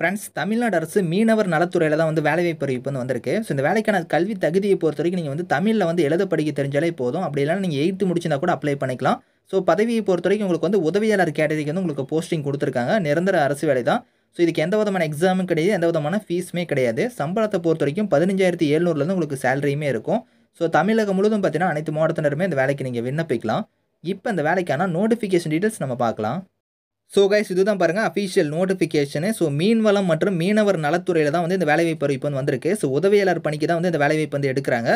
friends Tamil Nadu அரசு மீனவர் நலத்துறையில் தான் வந்து வேலைவாய்ப்பு அறிவிப்பு வந்து வந்திருக்கு ஸோ இந்த வேலைக்கான கல்வி தகுதியை பொறுத்த வரைக்கும் நீங்கள் வந்து தமிழில் வந்து எழுத படிக்க தெரிஞ்சாலே போதும் அப்படி இல்லைனா நீங்கள் எயித்து முடிச்சிருந்தா கூட அப்ளை பண்ணிக்கலாம் ஸோ பதவியை பொறுத்த வரைக்கும் உங்களுக்கு வந்து உதவியாளர் கேட்டகரிக்கு வந்து உங்களுக்கு போஸ்டிங் கொடுத்துருக்காங்க நிரந்தர அரசு வேலை தான் ஸோ இதுக்கு எந்த விதமான எக்ஸாமும் கிடையாது எந்த விதமான ஃபீஸுமே கிடையாது சம்பளத்தை பொறுத்த வரைக்கும் பதினஞ்சாயிரத்தி எழுநூறுலேருந்து உங்களுக்கு சேலரியுமே இருக்கும் ஸோ தமிழகம் முழுவதும் பார்த்தீங்கன்னா அனைத்து மாவட்டத்தினருமே இந்த வேலைக்கு நீங்கள் விண்ணப்பிக்கலாம் இப்போ இந்த வேலைக்கான நோட்டிஃபிகேஷன் டீட்டெயில்ஸ் நம்ம பார்க்கலாம் ஸோ கைஸ் இதுதான் பாருங்கள் அஃபீஷியல் நோட்டிஃபிகேஷனு ஸோ மீன்வளம் மற்றும் மீனவர் நலத்துறையில் தான் வந்து இந்த வேலைவாய்ப்பு அறிவிப்பு வந்து வந்திருக்கு ஸோ உதவியாளர் பணிக்கு தான் வந்து இந்த வேலைவாய்ப்பு வந்து எடுக்கிறாங்க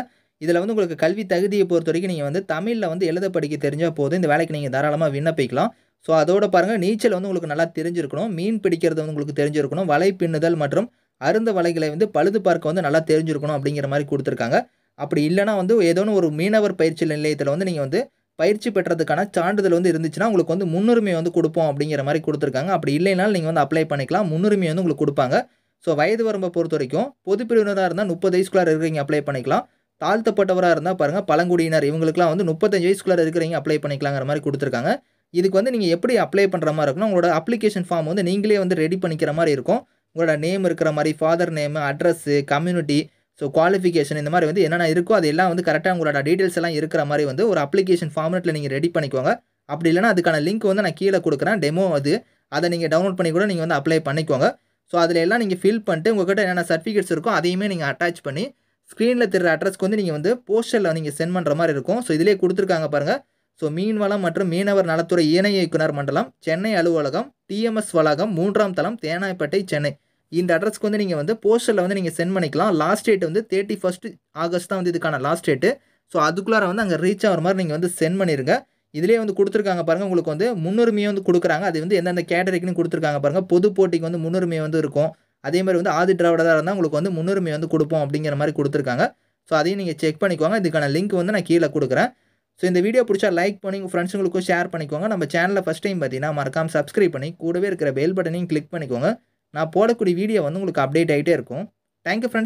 இதில் வந்து உங்களுக்கு கல்வி தகுதியை பொறுத்த வரைக்கும் நீங்கள் வந்து தமிழில் வந்து எழுத படிக்க தெரிஞ்சால் போதும் இந்த வேலைக்கு நீங்கள் தாராளமாக விண்ணப்பிக்கலாம் ஸோ அதோட பாருங்கள் நீச்சல் வந்து உங்களுக்கு நல்லா தெரிஞ்சிருக்கணும் மீன் பிடிக்கிறது வந்து உங்களுக்கு தெரிஞ்சிருக்கணும் வலை பின்னுதல் மற்றும் அருந்த வலைகளை வந்து பழுது பார்க்க வந்து நல்லா தெரிஞ்சிருக்கணும் அப்படிங்கிற மாதிரி கொடுத்துருக்காங்க அப்படி இல்லைனா வந்து ஏதோ ஒரு மீனவர் பயிற்சி நிலையத்தில் வந்து நீங்கள் வந்து பயிற்சி பெற்றதுக்கான சான்றிதழ் வந்து இருந்துச்சுன்னா உங்களுக்கு வந்து முன்னுரிமை வந்து கொடுப்போம் அப்படிங்கிற மாதிரி கொடுத்துருக்காங்க அப்படி இல்லைனாலும் நீங்கள் வந்து அப்ளை பண்ணிக்கலாம் முன்னுரிமை வந்து உங்களுக்கு கொடுப்பாங்க ஸோ வயது வரம்பை பொறுத்த வரைக்கும் பொது பிரிவினராக இருந்தால் முப்பது வயசுக்குள்ளார் இருக்கிறீங்க அப்ளை பண்ணிக்கலாம் தாழ்த்தப்பட்டவராக இருந்தால் பாருங்கள் பழங்குடியினர் இவங்களுக்குலாம் வந்து முப்பத்தஞ்சு வயசுக்குள்ளார் இருக்கிறீங்க அப்ளை பண்ணிக்கலாங்கிற மாதிரி கொடுத்துருக்காங்க இதுக்கு வந்து நீங்கள் எப்படி அப்ளை பண்ணுற மாதிரி இருக்குன்னா உங்களோட அப்ளிகேஷன் ஃபார்ம் வந்து நீங்களே வந்து ரெடி பண்ணிக்கிற மாதிரி இருக்கும் உங்களோட நேம் இருக்கிற மாதிரி father name address community so qualification இந்த மாதிரி வந்து என்னென்ன இருக்கோ அதெல்லாம் எல்லாம் வந்து கரெக்டாக உங்களோட டீட்டெயில்ஸ் எல்லாம் இருக்கிற மாதிரி வந்து ஒரு அப்ளிகேஷன் ஃபார்மேட்டில் நீங்கள் ரெடி பண்ணிக்கோங்க அப்படி இல்லைன்னா அதுக்கான லிங்க் வந்து நான் கீழே கொடுக்குறேன் டெமோ அது அதை நீங்கள் டவுன்லோட் பண்ணி கூட நீங்கள் வந்து அப்ளை பண்ணிக்கோங்க ஸோ அதில் எல்லாம் நீங்கள் ஃபில் பண்ணிட்டு உங்கள்கிட்ட என்னென்ன சர்டிஃபிகேட்ஸ் இருக்கோ அதையுமே நீங்கள் அட்டாச் பண்ணி ஸ்க்ரீனில் திரு அட்ரஸ்க்கு வந்து நீங்கள் வந்து போஸ்டரில் நீங்கள் சென்ட் பண்ணுற மாதிரி இருக்கும் ஸோ இதிலே கொடுத்துருக்காங்க பாருங்கள் ஸோ மீன்வளம் மற்றும் மீனவர் நலத்துறை இணை இயக்குனர் மண்டலம் சென்னை அலுவலகம் டிஎம்எஸ் வளாகம் மூன்றாம் தளம் தேனாய்பேட்டை சென்னை இந்த அட்ரஸ்க்கு வந்து நீங்கள் வந்து போஸ்டரில் வந்து நீங்கள் சென்ட் பண்ணிக்கலாம் லாஸ்ட் டேட் வந்து தேர்ட்டி ஃபஸ்ட்டு ஆகஸ்ட் தான் வந்து இதுக்கான லாஸ்ட் டேட்டு ஸோ அதுக்குள்ளார வந்து அங்கே ரீச் ஆகிற மாதிரி நீங்கள் வந்து சென்ட் பண்ணிடுங்க இதிலே வந்து கொடுத்துருக்காங்க பாருங்கள் உங்களுக்கு வந்து முன்னுரிமையை வந்து கொடுக்குறாங்க அது வந்து எந்தெந்த கேட்டரிக்குன்னு கொடுத்துருக்காங்க பாருங்கள் பொது போட்டிக்கு வந்து முன்னுரிமை வந்து இருக்கும் அதே மாதிரி வந்து ஆதி திராவிடதாக இருந்தால் உங்களுக்கு வந்து முன்னுரிமை வந்து கொடுப்போம் அப்படிங்கிற மாதிரி கொடுத்துருக்காங்க ஸோ அதையும் நீங்கள் செக் பண்ணிக்கோங்க இதுக்கான லிங்க் வந்து நான் கீழே கொடுக்குறேன் ஸோ இந்த வீடியோ பிடிச்சா லைக் பண்ணி உங்கள் ஃப்ரெண்ட்ஸுங்களுக்கும் ஷேர் பண்ணிக்கோங்க நம்ம சேனலில் ஃபஸ்ட் டைம் பார்த்தீங்கன்னா மறக்காமல் சப்ஸ்கிரைப் பண்ணி கூடவே இருக்கிற பெல் பட்டனையும் கிளிக் பண்ணிக்கோங்க நான் போடக்கூடிய வீடியோ வந்து உங்களுக்கு அப்டேட் ஆகிட்டே இருக்கும் தேங்க்யூ ஃப்ரெண்ட்ஸ்